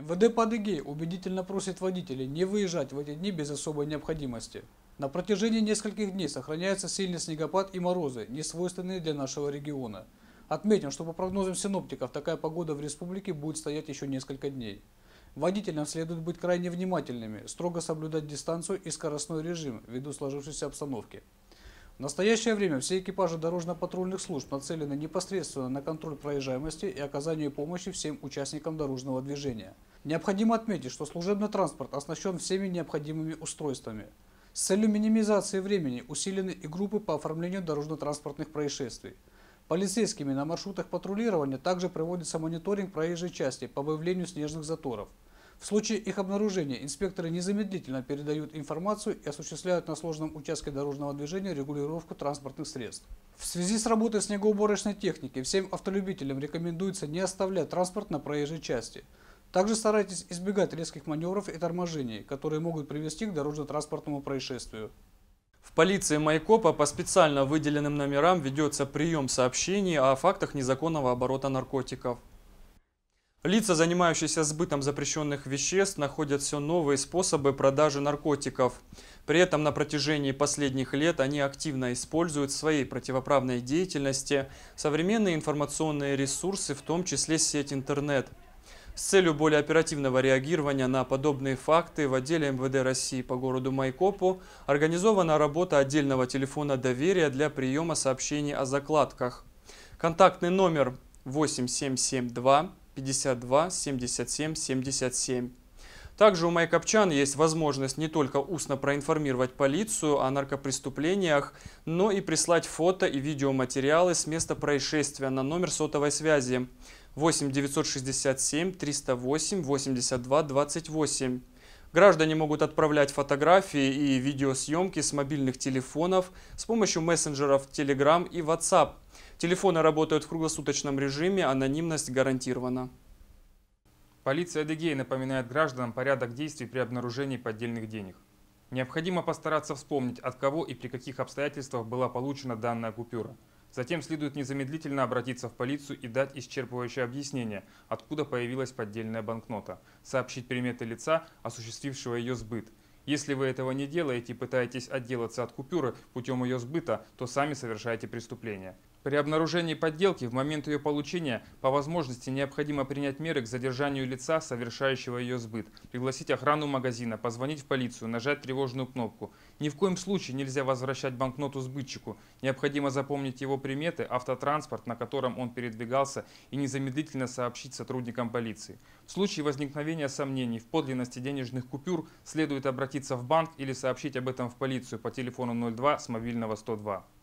МВД Адыгеи убедительно просит водителей не выезжать в эти дни без особой необходимости. На протяжении нескольких дней сохраняется сильный снегопад и морозы, не свойственные для нашего региона. Отметим, что по прогнозам синоптиков такая погода в республике будет стоять еще несколько дней. Водителям следует быть крайне внимательными, строго соблюдать дистанцию и скоростной режим ввиду сложившейся обстановки. В настоящее время все экипажи дорожно-патрульных служб нацелены непосредственно на контроль проезжаемости и оказание помощи всем участникам дорожного движения – Необходимо отметить, что служебный транспорт оснащен всеми необходимыми устройствами. С целью минимизации времени усилены и группы по оформлению дорожно-транспортных происшествий. Полицейскими на маршрутах патрулирования также проводится мониторинг проезжей части по выявлению снежных заторов. В случае их обнаружения инспекторы незамедлительно передают информацию и осуществляют на сложном участке дорожного движения регулировку транспортных средств. В связи с работой снегоуборочной техники всем автолюбителям рекомендуется не оставлять транспорт на проезжей части – также старайтесь избегать резких маневров и торможений, которые могут привести к дорожно-транспортному происшествию. В полиции Майкопа по специально выделенным номерам ведется прием сообщений о фактах незаконного оборота наркотиков. Лица, занимающиеся сбытом запрещенных веществ, находят все новые способы продажи наркотиков. При этом на протяжении последних лет они активно используют в своей противоправной деятельности современные информационные ресурсы, в том числе сеть интернет – с целью более оперативного реагирования на подобные факты в отделе МВД России по городу Майкопу организована работа отдельного телефона доверия для приема сообщений о закладках. Контактный номер 8772 52 77 77. Также у майкопчан есть возможность не только устно проинформировать полицию о наркопреступлениях, но и прислать фото и видеоматериалы с места происшествия на номер сотовой связи 8 967 308 82 28. Граждане могут отправлять фотографии и видеосъемки с мобильных телефонов с помощью мессенджеров Telegram и WhatsApp. Телефоны работают в круглосуточном режиме, анонимность гарантирована. Полиция Адыгеи напоминает гражданам порядок действий при обнаружении поддельных денег. Необходимо постараться вспомнить, от кого и при каких обстоятельствах была получена данная купюра – Затем следует незамедлительно обратиться в полицию и дать исчерпывающее объяснение, откуда появилась поддельная банкнота, сообщить приметы лица, осуществившего ее сбыт, если вы этого не делаете и пытаетесь отделаться от купюры путем ее сбыта, то сами совершаете преступление. При обнаружении подделки в момент ее получения по возможности необходимо принять меры к задержанию лица, совершающего ее сбыт, пригласить охрану магазина, позвонить в полицию, нажать тревожную кнопку. Ни в коем случае нельзя возвращать банкноту сбытчику. Необходимо запомнить его приметы, автотранспорт, на котором он передвигался, и незамедлительно сообщить сотрудникам полиции. В случае возникновения сомнений в подлинности денежных купюр следует обратиться обратиться в банк или сообщить об этом в полицию по телефону 02 с мобильного 102.